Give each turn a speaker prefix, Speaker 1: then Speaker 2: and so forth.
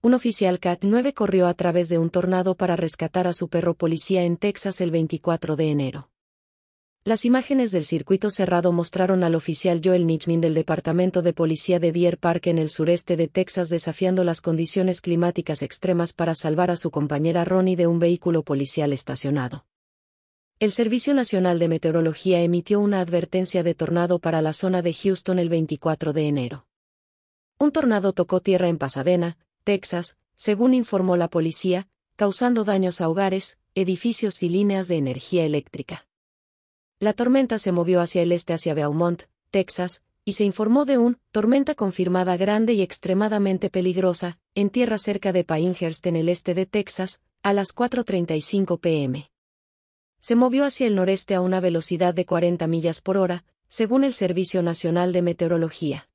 Speaker 1: Un oficial CAT-9 corrió a través de un tornado para rescatar a su perro policía en Texas el 24 de enero. Las imágenes del circuito cerrado mostraron al oficial Joel Nichmin del Departamento de Policía de Deer Park en el sureste de Texas desafiando las condiciones climáticas extremas para salvar a su compañera Ronnie de un vehículo policial estacionado. El Servicio Nacional de Meteorología emitió una advertencia de tornado para la zona de Houston el 24 de enero. Un tornado tocó tierra en Pasadena, Texas, según informó la policía, causando daños a hogares, edificios y líneas de energía eléctrica. La tormenta se movió hacia el este hacia Beaumont, Texas, y se informó de un tormenta confirmada grande y extremadamente peligrosa en tierra cerca de Pinehurst en el este de Texas, a las 4.35 pm. Se movió hacia el noreste a una velocidad de 40 millas por hora, según el Servicio
Speaker 2: Nacional de Meteorología.